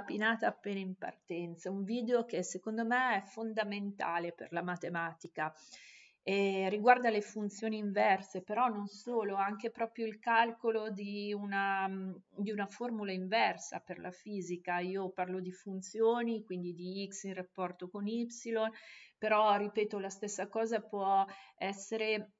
papinata appena in partenza, un video che secondo me è fondamentale per la matematica. E riguarda le funzioni inverse, però non solo, anche proprio il calcolo di una, di una, formula inversa per la fisica. Io parlo di funzioni, quindi di x in rapporto con y, però ripeto la stessa cosa può essere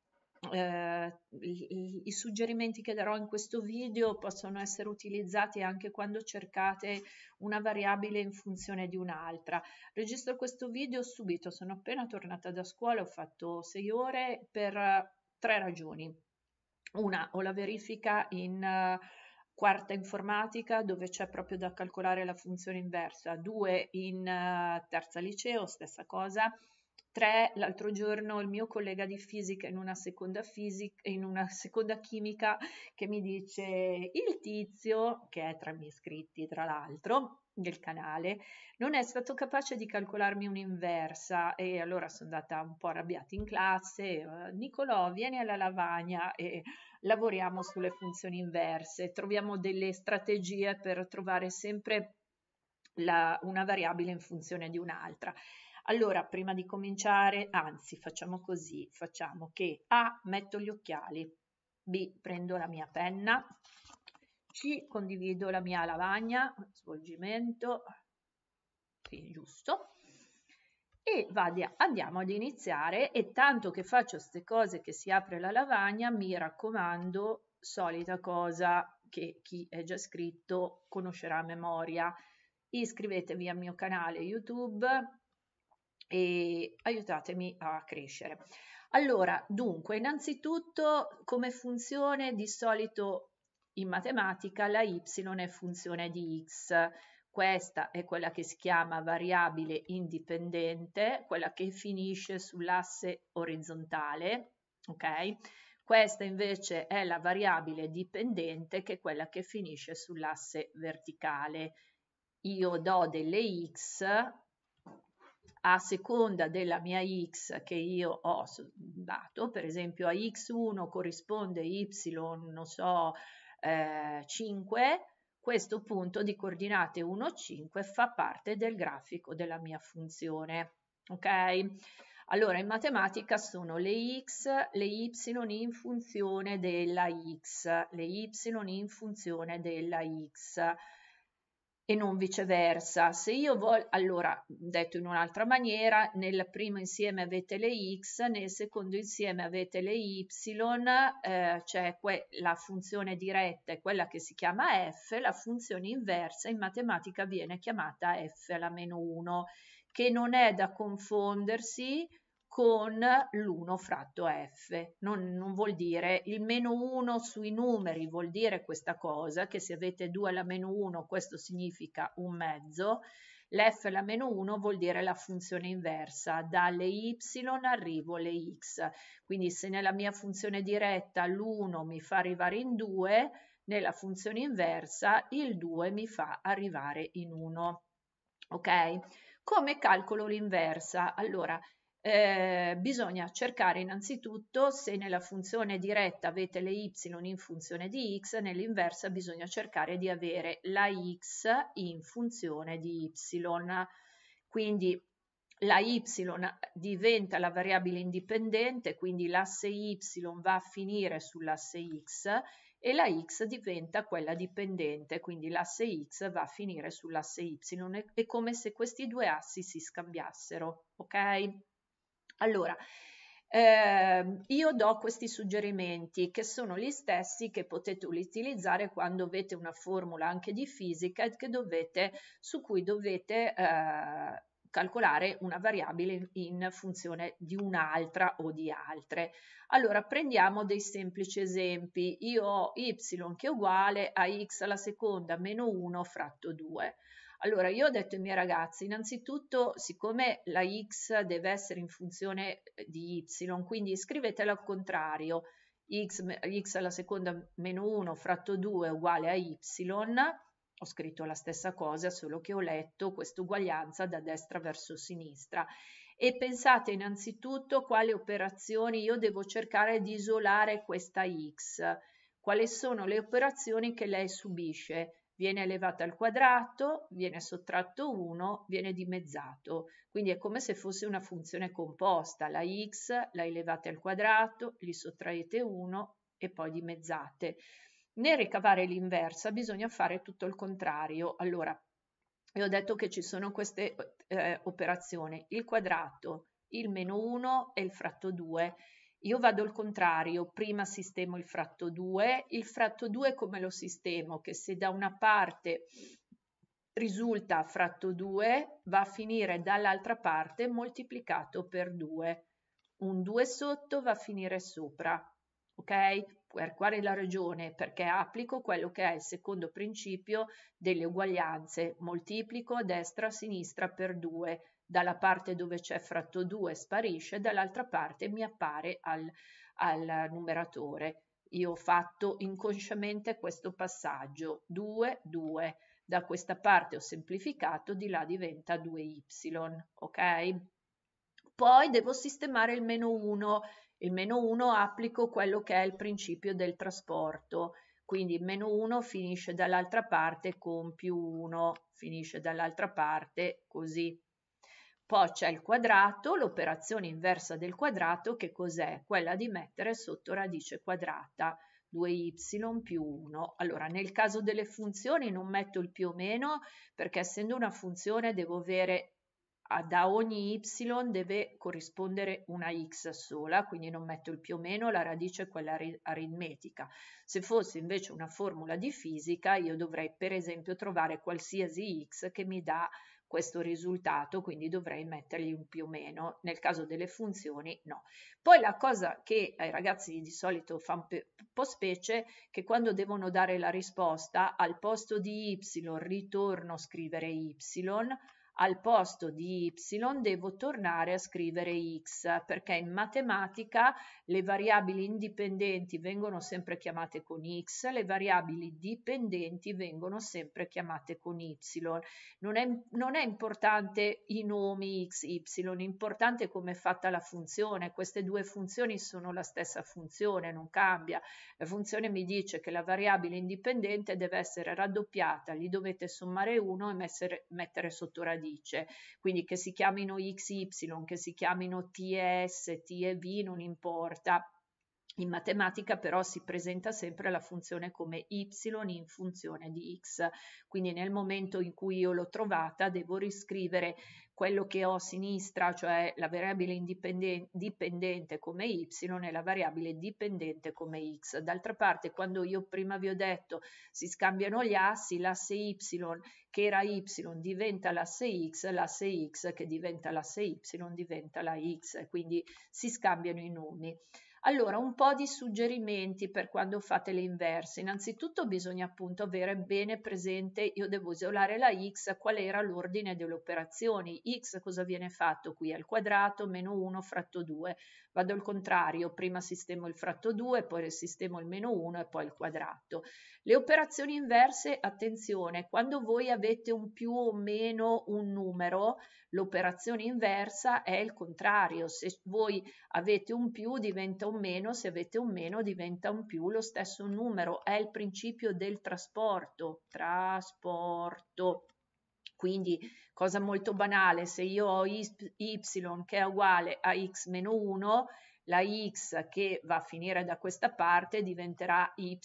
eh, i, i, suggerimenti che darò in questo video possono essere utilizzati anche quando cercate una variabile in funzione di un'altra. Registro questo video subito, sono appena tornata da scuola, ho fatto 6 ore per tre ragioni. Una, ho la verifica in... Eh, quarta informatica dove c'è proprio da calcolare la funzione inversa, due in uh, terza liceo, stessa cosa, Tre, l'altro giorno il mio collega di fisica in una seconda, fisica, in una seconda chimica che mi dice il tizio, che è tra i miei iscritti tra l'altro, del canale, non è stato capace di calcolarmi un'inversa e allora sono andata un po' arrabbiata in classe, eh, Nicolò vieni alla lavagna e lavoriamo sulle funzioni inverse, troviamo delle strategie per trovare sempre la, una variabile in funzione di un'altra. Allora, prima di cominciare, anzi, facciamo così, facciamo che A, metto gli occhiali, B, prendo la mia penna, C, condivido la mia lavagna, svolgimento, sì, giusto, e vada, andiamo ad iniziare e tanto che faccio queste cose che si apre la lavagna, mi raccomando, solita cosa che chi è già scritto conoscerà a memoria, iscrivetevi al mio canale YouTube, e aiutatemi a crescere. Allora, dunque, innanzitutto come funzione di solito in matematica la y è funzione di x. Questa è quella che si chiama variabile indipendente, quella che finisce sull'asse orizzontale, ok? Questa invece è la variabile dipendente che è quella che finisce sull'asse verticale. Io do delle x a seconda della mia x che io ho dato, per esempio a x1 corrisponde y, non so, eh, 5, questo punto di coordinate 1, 5 fa parte del grafico della mia funzione. Ok? Allora, in matematica sono le x, le y in funzione della x, le y in funzione della x e non viceversa. Se io voglio, allora, detto in un'altra maniera, nel primo insieme avete le x, nel secondo insieme avete le y, eh, cioè que- la funzione diretta è quella che si chiama f, la funzione inversa in matematica viene chiamata f alla meno 1, che non è da confondersi con l'1 fratto f. Non, non, vuol dire il meno 1 sui numeri, vuol dire questa cosa, che se avete 2 alla meno 1 questo significa un mezzo, l'f alla meno 1 vuol dire la funzione inversa, dalle y arrivo alle x. Quindi se nella mia funzione diretta l'1 mi fa arrivare in 2, nella funzione inversa il 2 mi fa arrivare in 1. Ok? Come calcolo l'inversa? Allora, eh, bisogna cercare innanzitutto se nella funzione diretta avete le y in funzione di x, nell'inversa bisogna cercare di avere la x in funzione di y. Quindi la y diventa la variabile indipendente, quindi l'asse y va a finire sull'asse x e la x diventa quella dipendente, quindi l'asse x va a finire sull'asse y. È come se questi due assi si scambiassero, ok? Allora, eh, io do questi suggerimenti che sono gli stessi che potete utilizzare quando avete una formula anche di fisica dovete, su cui dovete eh, calcolare una variabile in funzione di un'altra o di altre. Allora prendiamo dei semplici esempi. Io ho y che è uguale a x alla seconda meno 1 fratto 2. Allora, io ho detto ai miei ragazzi, innanzitutto, siccome la x deve essere in funzione di y, quindi scrivetela al contrario, x, x alla seconda meno 1 fratto 2 uguale a y, ho scritto la stessa cosa, solo che ho letto questa uguaglianza da destra verso sinistra. E pensate innanzitutto quali operazioni io devo cercare di isolare questa x, quali sono le operazioni che lei subisce. Viene elevata al quadrato, viene sottratto 1, viene dimezzato. Quindi è come se fosse una funzione composta. La x la elevate al quadrato, gli sottraete 1 e poi dimezzate. Nel ricavare l'inversa bisogna fare tutto il contrario. Allora, vi ho detto che ci sono queste eh, operazioni, il quadrato, il meno 1 e il fratto 2. Io vado al contrario, prima sistemo il fratto 2, il fratto 2 come lo sistemo? Che se da una parte risulta fratto 2 va a finire dall'altra parte moltiplicato per 2. Un 2 sotto va a finire sopra, ok? per quale la ragione? Perché applico quello che è il secondo principio delle uguaglianze, moltiplico destra-sinistra a per 2, dalla parte dove c'è fratto 2 sparisce, dall'altra parte mi appare al, al numeratore. Io ho fatto inconsciamente questo passaggio, 2, 2, da questa parte ho semplificato, di là diventa 2y, ok? Poi devo sistemare il meno 1 il meno 1 applico quello che è il principio del trasporto, quindi meno 1 finisce dall'altra parte con più 1, finisce dall'altra parte così. Poi c'è il quadrato, l'operazione inversa del quadrato che cos'è? Quella di mettere sotto radice quadrata 2y più 1. Allora, nel caso delle funzioni non metto il più o meno perché essendo una funzione devo avere da ogni y deve corrispondere una x sola, quindi non metto il più o meno, la radice è quella aritmetica. Se fosse invece una formula di fisica, io dovrei per esempio trovare qualsiasi x che mi dà questo risultato, quindi dovrei mettergli un più o meno, nel caso delle funzioni no. Poi la cosa che ai ragazzi di solito fa un po' specie, che quando devono dare la risposta, al posto di y ritorno a scrivere y, al posto di y devo tornare a scrivere x perché in matematica le variabili indipendenti vengono sempre chiamate con x, le variabili dipendenti vengono sempre chiamate con y. Non è, non è importante i nomi x, y, è importante come è fatta la funzione, queste due funzioni sono la stessa funzione, non cambia. La funzione mi dice che la variabile indipendente deve essere raddoppiata, gli dovete sommare 1 e mettere, mettere sotto radice radice, quindi che si chiamino XY, che si chiamino TS, TEV, non importa, in matematica però si presenta sempre la funzione come y in funzione di x, quindi nel momento in cui io l'ho trovata devo riscrivere quello che ho a sinistra, cioè la variabile dipendente come y e la variabile dipendente come x. D'altra parte, quando io prima vi ho detto si scambiano gli assi, l'asse y che era y diventa l'asse x, l'asse x che diventa l'asse y diventa la x, quindi si scambiano i numeri. Allora, un po' di suggerimenti per quando fate le inverse. Innanzitutto bisogna appunto avere bene presente, io devo isolare la x, qual era l'ordine delle operazioni. x cosa viene fatto qui al quadrato, meno 1 fratto 2 vado al contrario, prima sistemo il fratto 2, poi sistemo il meno 1 e poi il quadrato. Le operazioni inverse, attenzione, quando voi avete un più o meno un numero, l'operazione inversa è il contrario, se voi avete un più diventa un meno, se avete un meno diventa un più, lo stesso numero, è il principio del trasporto, trasporto. Quindi, cosa molto banale, se io ho y che è uguale a x meno 1, la x che va a finire da questa parte diventerà y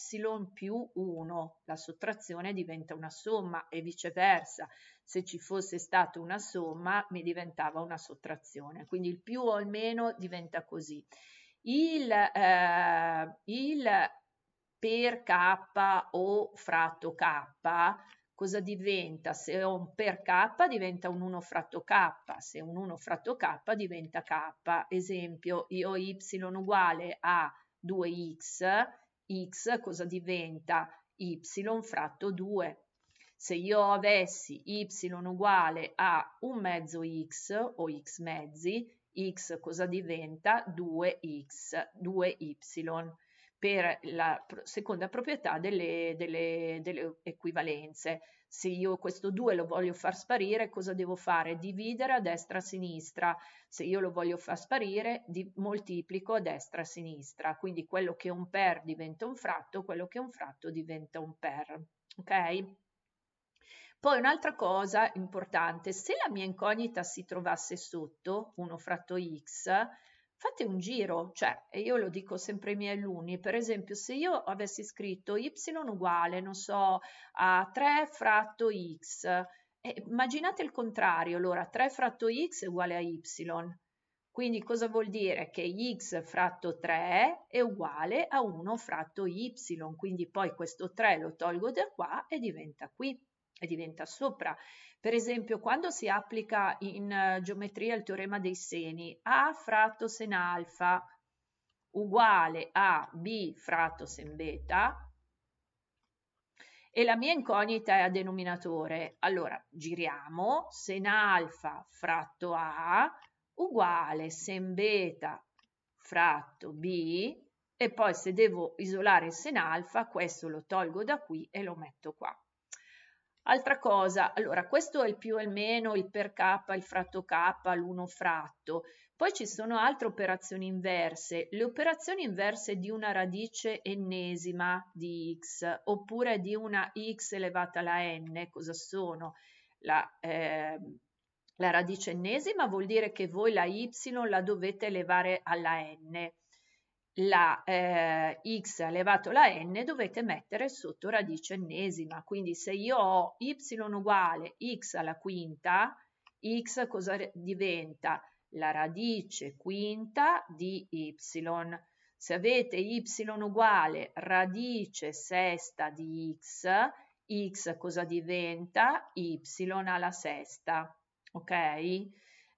più 1, la sottrazione diventa una somma e viceversa, se ci fosse stata una somma mi diventava una sottrazione, quindi il più o il meno diventa così. Il, eh, il per k o fratto k cosa diventa? Se ho un per k diventa un 1 fratto k, se un 1 fratto k diventa k. Esempio, io ho y uguale a 2x, x cosa diventa? y fratto 2. Se io avessi y uguale a un mezzo x o x mezzi, x cosa diventa? 2x, 2y per la seconda proprietà delle, delle, delle, equivalenze. Se io questo 2 lo voglio far sparire, cosa devo fare? Dividere a destra a sinistra. Se io lo voglio far sparire, di, moltiplico a destra a sinistra. Quindi quello che è un per diventa un fratto, quello che è un fratto diventa un per. Ok? Poi un'altra cosa importante, se la mia incognita si trovasse sotto 1 fratto x, fate un giro, cioè io lo dico sempre ai miei alunni, per esempio se io avessi scritto y uguale, non so, a 3 fratto x, eh, immaginate il contrario, allora 3 fratto x è uguale a y, quindi cosa vuol dire? Che x fratto 3 è uguale a 1 fratto y, quindi poi questo 3 lo tolgo da qua e diventa qui e diventa sopra. Per esempio, quando si applica in geometria il teorema dei seni, A fratto sen alfa uguale a B fratto sen beta, e la mia incognita è a denominatore. Allora, giriamo, sen alfa fratto A uguale sen beta fratto B, e poi se devo isolare sen alfa, questo lo tolgo da qui e lo metto qua. Altra cosa, allora questo è il più e il meno, il per K, il fratto K, l'uno fratto. Poi ci sono altre operazioni inverse, le operazioni inverse di una radice ennesima di x oppure di una x elevata alla n, cosa sono? La, eh, la radice ennesima vuol dire che voi la y la dovete elevare alla n la eh, x elevato alla n dovete mettere sotto radice ennesima, quindi se io ho y uguale x alla quinta, x cosa diventa? La radice quinta di y. Se avete y uguale radice sesta di x, x cosa diventa? y alla sesta, ok?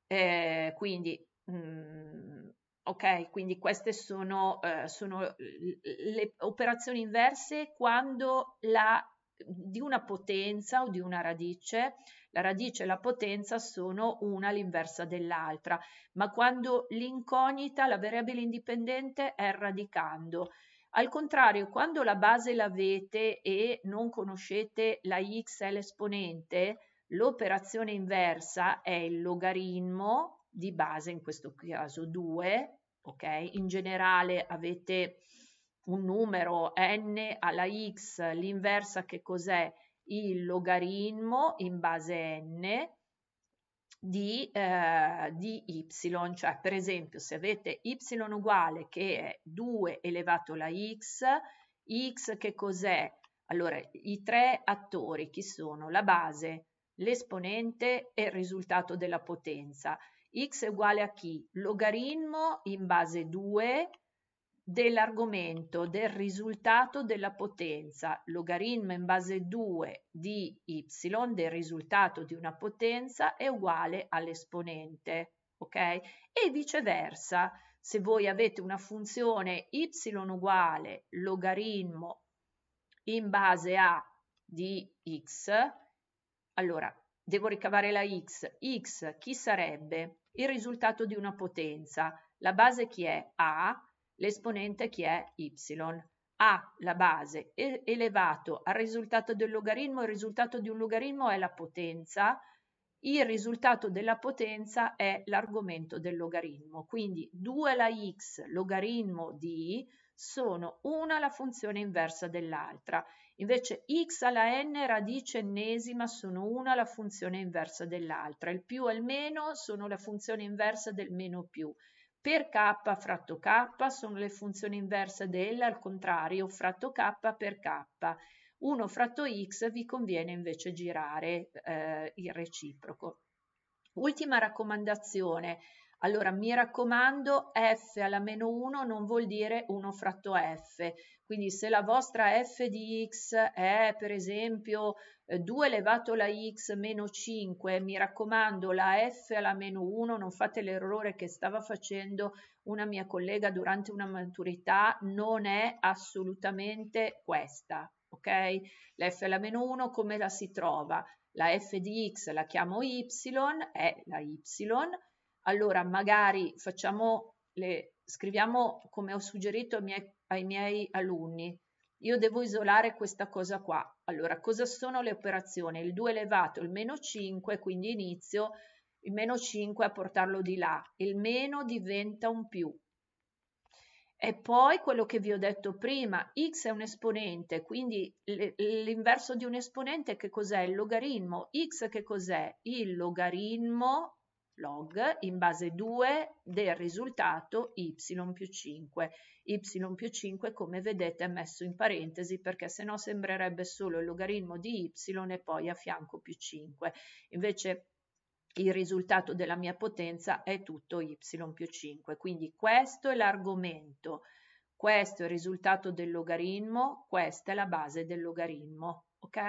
Eh, quindi mh, mm, Ok, quindi queste sono, eh, sono eh, le operazioni inverse quando la, di una potenza o di una radice, la radice e la potenza sono una l'inversa dell'altra, ma quando l'incognita, la variabile indipendente è il radicando. Al contrario, quando la base l'avete e non conoscete la x e l'esponente, l'operazione inversa è il logaritmo di base, in questo caso 2, ok? In generale avete un numero n alla x, l'inversa che cos'è? Il logaritmo in base n di, eh, di y, cioè per esempio se avete y uguale che è 2 elevato alla x, x che cos'è? Allora, i tre attori chi sono? La base, l'esponente e il risultato della potenza x è uguale a chi? Logaritmo in base 2 dell'argomento del risultato della potenza, logaritmo in base 2 di y del risultato di una potenza è uguale all'esponente, ok? E viceversa, se voi avete una funzione y uguale logaritmo in base a di x, allora devo ricavare la x, x chi sarebbe? il risultato di una potenza. La base chi è? A, l'esponente chi è? Y. A, la base, è elevato al risultato del logaritmo, il risultato di un logaritmo è la potenza, il risultato della potenza è l'argomento del logaritmo, quindi 2 alla x logaritmo di sono una la funzione inversa dell'altra Invece x alla n radice ennesima sono una la funzione inversa dell'altra, il più e il meno sono la funzione inversa del meno più. Per k fratto k sono le funzioni inverse del, al contrario, fratto k per k. 1 fratto x vi conviene invece girare eh, il reciproco. Ultima raccomandazione, allora, mi raccomando, f alla meno 1 non vuol dire 1 fratto f, quindi se la vostra f di x è per esempio 2 eh, elevato alla x meno 5, mi raccomando la f alla meno 1, non fate l'errore che stava facendo una mia collega durante una maturità, non è assolutamente questa, ok? La f alla meno 1 come la si trova? La f di x la chiamo y, è la y, allora magari facciamo le scriviamo come ho suggerito ai miei, ai miei alunni, io devo isolare questa cosa qua. Allora, cosa sono le operazioni? Il 2 elevato, il meno 5, quindi inizio il meno 5 a portarlo di là, il meno diventa un più. E poi quello che vi ho detto prima, x è un esponente, quindi l'inverso di un esponente che cos'è? Il logaritmo. x che cos'è? Il logaritmo log in base 2 del risultato y più 5. y più 5 come vedete è messo in parentesi perché se no sembrerebbe solo il logaritmo di y e poi a fianco più 5. Invece il risultato della mia potenza è tutto y più 5. Quindi questo è l'argomento questo è il risultato del logaritmo, questa è la base del logaritmo. Ok?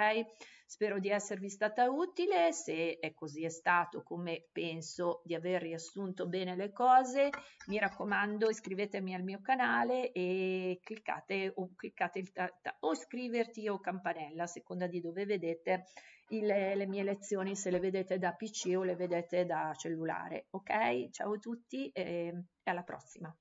Spero di esservi stata utile, se è così è stato come penso di aver riassunto bene le cose, mi raccomando iscrivetemi al mio canale e cliccate o, cliccate il o iscriverti o campanella a seconda di dove vedete il, le mie lezioni, se le vedete da PC o le vedete da cellulare. Ok? Ciao a tutti ehm, e alla prossima.